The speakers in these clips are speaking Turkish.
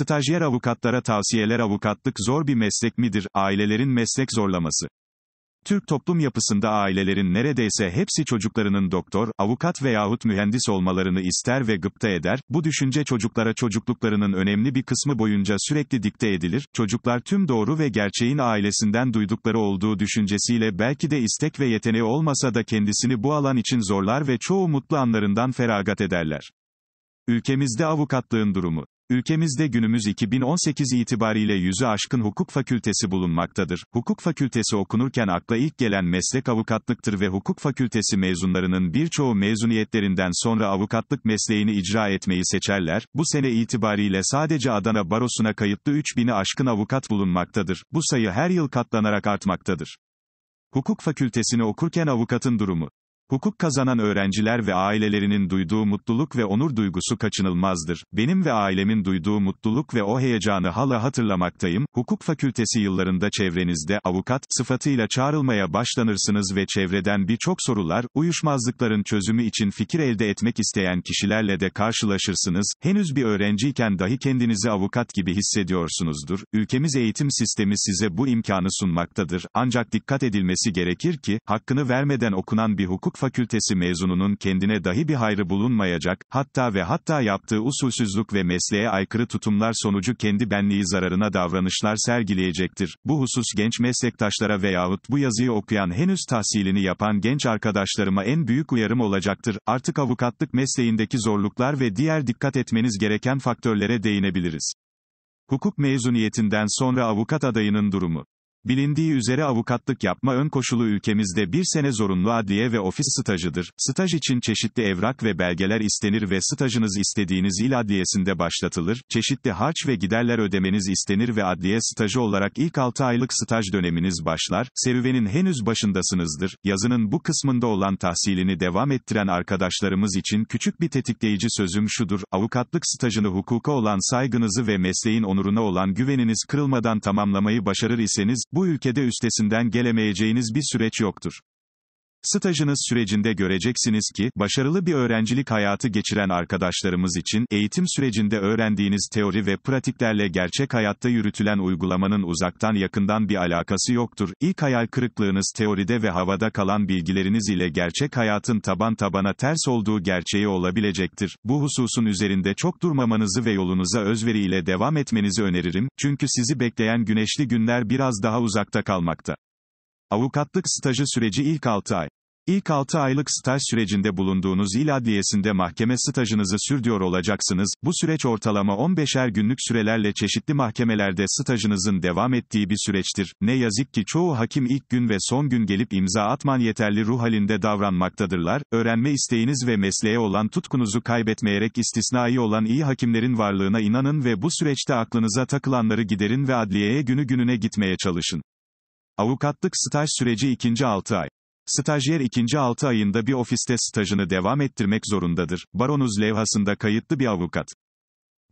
Stajyer avukatlara tavsiyeler avukatlık zor bir meslek midir? Ailelerin meslek zorlaması. Türk toplum yapısında ailelerin neredeyse hepsi çocuklarının doktor, avukat veyahut mühendis olmalarını ister ve gıpta eder, bu düşünce çocuklara çocukluklarının önemli bir kısmı boyunca sürekli dikte edilir, çocuklar tüm doğru ve gerçeğin ailesinden duydukları olduğu düşüncesiyle belki de istek ve yeteneği olmasa da kendisini bu alan için zorlar ve çoğu mutlu anlarından feragat ederler. Ülkemizde avukatlığın durumu Ülkemizde günümüz 2018 itibariyle yüzü aşkın hukuk fakültesi bulunmaktadır. Hukuk fakültesi okunurken akla ilk gelen meslek avukatlıktır ve hukuk fakültesi mezunlarının birçoğu mezuniyetlerinden sonra avukatlık mesleğini icra etmeyi seçerler. Bu sene itibariyle sadece Adana Barosu'na kayıtlı 3000'i aşkın avukat bulunmaktadır. Bu sayı her yıl katlanarak artmaktadır. Hukuk fakültesini okurken avukatın durumu Hukuk kazanan öğrenciler ve ailelerinin duyduğu mutluluk ve onur duygusu kaçınılmazdır. Benim ve ailemin duyduğu mutluluk ve o heyecanı hala hatırlamaktayım. Hukuk fakültesi yıllarında çevrenizde avukat sıfatıyla çağrılmaya başlanırsınız ve çevreden birçok sorular, uyuşmazlıkların çözümü için fikir elde etmek isteyen kişilerle de karşılaşırsınız. Henüz bir öğrenciyken dahi kendinizi avukat gibi hissediyorsunuzdur. Ülkemiz eğitim sistemi size bu imkanı sunmaktadır. Ancak dikkat edilmesi gerekir ki hakkını vermeden okunan bir hukuk fakültesi mezununun kendine dahi bir hayrı bulunmayacak, hatta ve hatta yaptığı usulsüzlük ve mesleğe aykırı tutumlar sonucu kendi benliği zararına davranışlar sergileyecektir. Bu husus genç meslektaşlara veyahut bu yazıyı okuyan henüz tahsilini yapan genç arkadaşlarıma en büyük uyarım olacaktır. Artık avukatlık mesleğindeki zorluklar ve diğer dikkat etmeniz gereken faktörlere değinebiliriz. Hukuk mezuniyetinden sonra avukat adayının durumu Bilindiği üzere avukatlık yapma ön koşulu ülkemizde bir sene zorunlu adliye ve ofis stajıdır. Staj için çeşitli evrak ve belgeler istenir ve stajınız istediğiniz il adliyesinde başlatılır. Çeşitli harç ve giderler ödemeniz istenir ve adliye stajı olarak ilk 6 aylık staj döneminiz başlar. Serüvenin henüz başındasınızdır. Yazının bu kısmında olan tahsilini devam ettiren arkadaşlarımız için küçük bir tetikleyici sözüm şudur. Avukatlık stajını hukuka olan saygınızı ve mesleğin onuruna olan güveniniz kırılmadan tamamlamayı başarır iseniz, bu ülkede üstesinden gelemeyeceğiniz bir süreç yoktur. Stajınız sürecinde göreceksiniz ki, başarılı bir öğrencilik hayatı geçiren arkadaşlarımız için, eğitim sürecinde öğrendiğiniz teori ve pratiklerle gerçek hayatta yürütülen uygulamanın uzaktan yakından bir alakası yoktur. İlk hayal kırıklığınız teoride ve havada kalan bilgileriniz ile gerçek hayatın taban tabana ters olduğu gerçeği olabilecektir. Bu hususun üzerinde çok durmamanızı ve yolunuza özveriyle devam etmenizi öneririm, çünkü sizi bekleyen güneşli günler biraz daha uzakta kalmakta. Avukatlık stajı süreci ilk 6 ay. İlk 6 aylık staj sürecinde bulunduğunuz il adliyesinde mahkeme stajınızı sürdürüyor olacaksınız. Bu süreç ortalama 15'er günlük sürelerle çeşitli mahkemelerde stajınızın devam ettiği bir süreçtir. Ne yazık ki çoğu hakim ilk gün ve son gün gelip imza atman yeterli ruh halinde davranmaktadırlar. Öğrenme isteğiniz ve mesleğe olan tutkunuzu kaybetmeyerek istisnai olan iyi hakimlerin varlığına inanın ve bu süreçte aklınıza takılanları giderin ve adliyeye günü gününe gitmeye çalışın. Avukatlık staj süreci ikinci 6 ay. Stajyer ikinci 6 ayında bir ofiste stajını devam ettirmek zorundadır. Baronuz levhasında kayıtlı bir avukat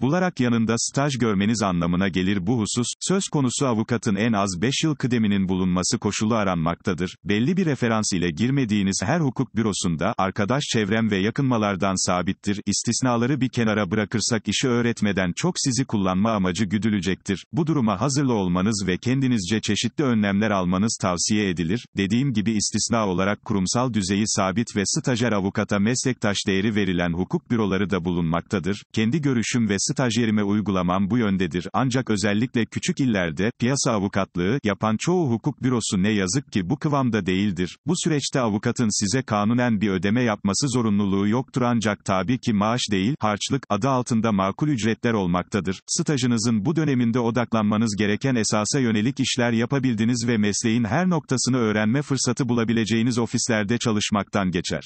bularak yanında staj görmeniz anlamına gelir bu husus, söz konusu avukatın en az 5 yıl kıdeminin bulunması koşulu aranmaktadır, belli bir referans ile girmediğiniz her hukuk bürosunda, arkadaş çevrem ve yakınmalardan sabittir, istisnaları bir kenara bırakırsak işi öğretmeden çok sizi kullanma amacı güdülecektir, bu duruma hazırlı olmanız ve kendinizce çeşitli önlemler almanız tavsiye edilir, dediğim gibi istisna olarak kurumsal düzeyi sabit ve stajyer avukata meslektaş değeri verilen hukuk büroları da bulunmaktadır, kendi görüşüm ve stajyerime uygulamam bu yöndedir ancak özellikle küçük illerde, piyasa avukatlığı, yapan çoğu hukuk bürosu ne yazık ki bu kıvamda değildir. Bu süreçte avukatın size kanunen bir ödeme yapması zorunluluğu yoktur ancak tabi ki maaş değil, harçlık, adı altında makul ücretler olmaktadır. Stajınızın bu döneminde odaklanmanız gereken esasa yönelik işler yapabildiğiniz ve mesleğin her noktasını öğrenme fırsatı bulabileceğiniz ofislerde çalışmaktan geçer.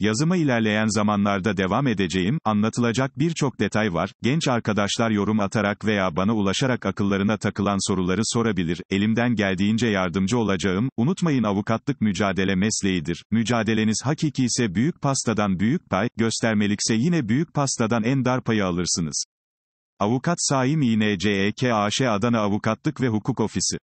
Yazımı ilerleyen zamanlarda devam edeceğim, anlatılacak birçok detay var, genç arkadaşlar yorum atarak veya bana ulaşarak akıllarına takılan soruları sorabilir, elimden geldiğince yardımcı olacağım, unutmayın avukatlık mücadele mesleğidir, mücadeleniz hakiki ise büyük pastadan büyük pay, göstermelikse yine büyük pastadan en dar payı alırsınız. Avukat Saim İNCEKAŞ Adana Avukatlık ve Hukuk Ofisi